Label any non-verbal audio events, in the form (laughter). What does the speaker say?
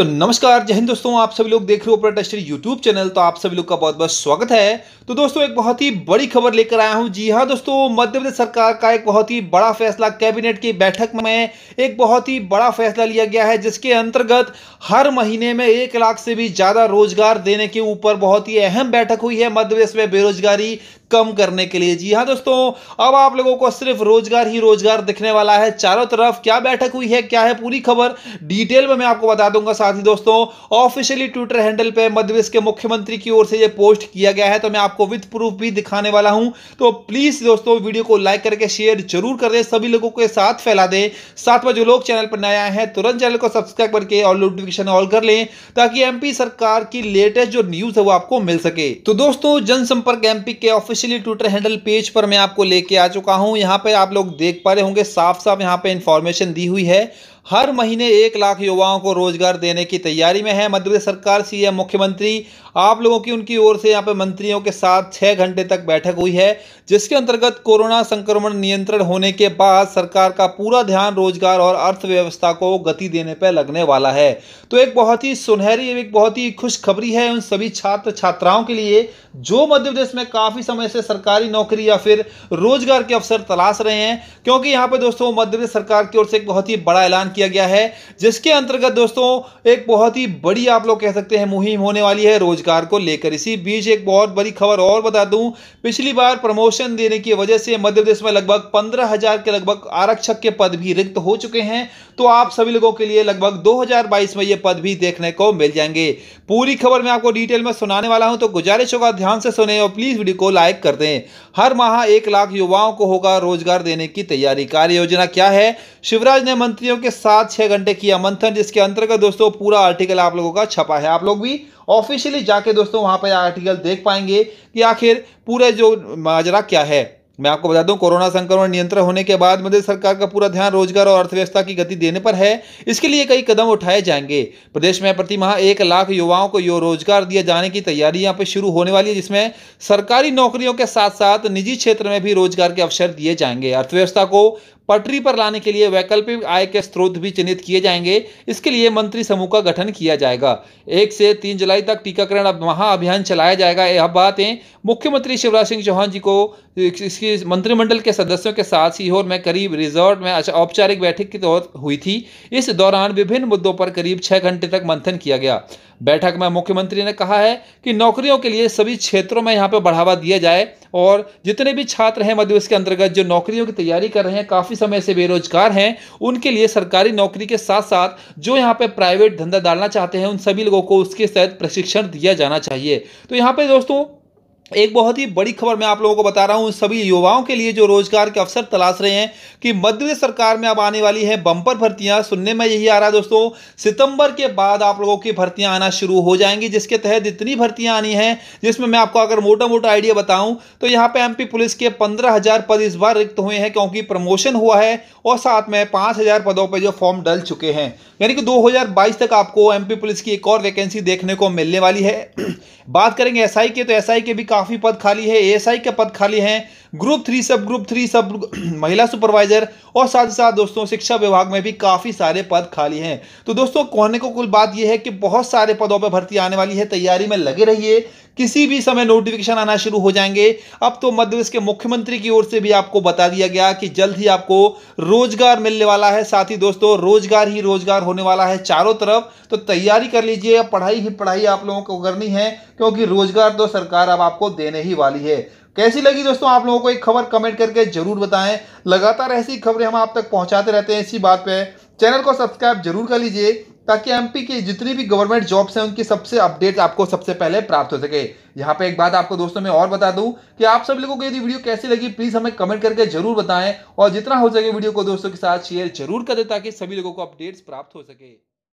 तो नमस्कार जय हिंद दोस्तों आप सभी लोग देख रहे हो प्रोटेस्टर यूट्यूब चैनल तो आप सभी लोग का बहुत बहुत स्वागत है तो दोस्तों एक बहुत ही बड़ी खबर लेकर आया हूं जी हां दोस्तों मध्य प्रदेश सरकार का एक बहुत ही बड़ा फैसला कैबिनेट की बैठक में एक बहुत ही बड़ा फैसला लिया गया है जिसके अंतर्गत हर महीने में एक लाख से भी ज़्यादा रोजगार देने के ऊपर बहुत ही अहम बैठक हुई है मध्य प्रदेश में बेरोजगारी कम करने के लिए जी हाँ दोस्तों अब आप लोगों को सिर्फ रोजगार ही रोजगार दिखने वाला है चारों तरफ क्या बैठक हुई है क्या है पूरी खबर डिटेल में मैं आपको बता दूंगा साथ ही दोस्तों ऑफिशियली ट्विटर हैंडल पे मध्यप्रदेश के मुख्यमंत्री की ओर से ये पोस्ट किया गया है तो मैं आपको विथ प्रूफ भी दिखाने वाला हूं तो प्लीज दोस्तों वीडियो को लाइक करके शेयर जरूर कर दे सभी लोगों के साथ फैला दें साथ में जो लोग चैनल पर नए आए हैं तुरंत चैनल को सब्सक्राइब करके और नोटिफिकेशन ऑल कर लें ताकि एमपी सरकार की लेटेस्ट जो न्यूज है वो आपको मिल सके तो दोस्तों जनसंपर्क एमपी के office officially Twitter handle page पर मैं आपको लेके आ चुका हूँ यहाँ पर आप लोग देख पा रहे होंगे साफ साफ यहाँ पर इंफॉर्मेशन दी हुई है हर महीने एक लाख युवाओं को रोजगार देने की तैयारी में है मध्यप्रदेश सरकार सीएम मुख्यमंत्री आप लोगों की उनकी ओर से यहाँ पे मंत्रियों के साथ छः घंटे तक बैठक हुई है जिसके अंतर्गत कोरोना संक्रमण नियंत्रण होने के बाद सरकार का पूरा ध्यान रोजगार और अर्थव्यवस्था को गति देने पर लगने वाला है तो एक बहुत ही सुनहरी एक बहुत ही खुशखबरी है उन सभी छात्र छात्राओं के लिए जो मध्य प्रदेश में काफ़ी समय से सरकारी नौकरी या फिर रोजगार के अवसर तलाश रहे हैं क्योंकि यहाँ पर दोस्तों मध्य प्रदेश सरकार की ओर से एक बहुत ही बड़ा ऐलान किया किया गया है जिसके अंतर्गत दोस्तों एक बहुत ही बड़ी आप लोग कह सकते हैं मुहिम होने वाली है रोजगार को लेकर इसी बीच एक बहुत बड़ी खबर और बता दूं पिछली बार प्रमोशन देने की वजह से मध्य प्रदेश में लगभग पंद्रह हजार के लगभग आरक्षक के पद भी रिक्त हो चुके हैं तो आप सभी लोगों के लिए लगभग दो में ये पद भी देखने को मिल जाएंगे पूरी खबर मैं आपको डिटेल में सुनाने वाला हूं तो गुजारिश होगा ध्यान से सुने और प्लीज वीडियो को लाइक कर दें हर माह एक लाख युवाओं को होगा रोजगार देने की तैयारी कार्य योजना क्या है शिवराज ने मंत्रियों के सात छः घंटे किया मंथन जिसके अंतर्गत दोस्तों पूरा आर्टिकल आप लोगों का छपा है आप लोग भी ऑफिशियली जाके दोस्तों वहाँ पर आर्टिकल देख पाएंगे कि आखिर पूरे जो माजरा क्या है मैं आपको बता दूं कोरोना संक्रमण नियंत्रण होने के बाद मध्य सरकार का पूरा ध्यान रोजगार और अर्थव्यवस्था की गति देने पर है इसके लिए कई कदम उठाए जाएंगे प्रदेश में प्रति माह एक लाख युवाओं को यो रोजगार दिए जाने की तैयारी यहां पर शुरू होने वाली है जिसमें सरकारी नौकरियों के साथ साथ निजी क्षेत्र में भी रोजगार के अवसर दिए जाएंगे अर्थव्यवस्था को पटरी पर लाने के लिए वैकल्पिक आय के स्रोत भी चिन्हित किए जाएंगे इसके लिए मंत्री समूह का गठन किया जाएगा एक से तीन जुलाई तक टीकाकरण महाअभियान चलाया जाएगा यह बातें मुख्यमंत्री शिवराज सिंह चौहान जी को इसकी मंत्रिमंडल के सदस्यों के साथ सीहोर में करीब रिजॉर्ट में औपचारिक बैठक की तौर हुई थी इस दौरान विभिन्न मुद्दों पर करीब छः घंटे तक मंथन किया गया बैठक में मुख्यमंत्री ने कहा है कि नौकरियों के लिए सभी क्षेत्रों में यहाँ पर बढ़ावा दिया जाए और जितने भी छात्र हैं मध्यप्रदेश के अंतर्गत जो नौकरियों की तैयारी कर रहे हैं काफ़ी समय से बेरोजगार हैं उनके लिए सरकारी नौकरी के साथ साथ जो यहाँ पर प्राइवेट धंधा डालना चाहते हैं उन सभी लोगों को उसके तहत प्रशिक्षण दिया जाना चाहिए तो यहाँ पर दोस्तों एक बहुत ही बड़ी खबर मैं आप लोगों को बता रहा हूं सभी युवाओं के लिए जो रोजगार के अवसर तलाश रहे हैं कि मध्य प्रदेश सरकार में अब आने वाली है बम्पर भर्तियां सुनने में यही आ रहा है दोस्तों सितंबर के बाद आप लोगों की भर्तियां आना शुरू हो जाएंगी जिसके तहत इतनी भर्तियां आनी है जिसमें मैं आपको अगर मोटा मोटा आइडिया बताऊं तो यहाँ पर एम पुलिस के पंद्रह पद इस बार रिक्त हुए हैं क्योंकि प्रमोशन हुआ है और साथ में पांच पदों पर जो फॉर्म डल चुके हैं यानी कि दो तक आपको एम पुलिस की एक और वैकेंसी देखने को मिलने वाली है बात करेंगे एस के तो एस के भी काफ़ी पद खाली है एएसआई के पद खाली हैं ग्रुप थ्री सब ग्रुप थ्री सब (clears throat) महिला सुपरवाइजर और साथ ही साथ दोस्तों शिक्षा विभाग में भी काफ़ी सारे पद खाली हैं तो दोस्तों कहने को कुल बात यह है कि बहुत सारे पदों पर भर्ती आने वाली है तैयारी में लगे रहिए किसी भी समय नोटिफिकेशन आना शुरू हो जाएंगे अब तो मध्य प्रदेश के मुख्यमंत्री की ओर से भी आपको बता दिया गया कि जल्द ही आपको रोजगार मिलने वाला है साथ ही दोस्तों रोजगार ही रोजगार होने वाला है चारों तरफ तो तैयारी कर लीजिए पढ़ाई ही पढ़ाई आप लोगों को करनी है क्योंकि रोजगार तो सरकार अब आपको देने ही वाली है कैसी लगी दोस्तों आप लोगों को एक खबर कमेंट करके जरूर बताएं लगातार ऐसी खबरें हम आप तक पहुंचाते रहते हैं इसी बात पे चैनल को सब्सक्राइब जरूर कर लीजिए ताकि एमपी के जितनी भी गवर्नमेंट जॉब्स हैं उनकी सबसे अपडेट आपको सबसे पहले प्राप्त हो सके यहाँ पे एक बात आपको दोस्तों मैं और बता दूं कि आप सब लोगों को यदि वीडियो कैसी लगी प्लीज़ हमें कमेंट करके जरूर बताएं और जितना हो सके वीडियो को दोस्तों के साथ शेयर जरूर करें ताकि सभी लोगों को अपडेट्स प्राप्त हो सके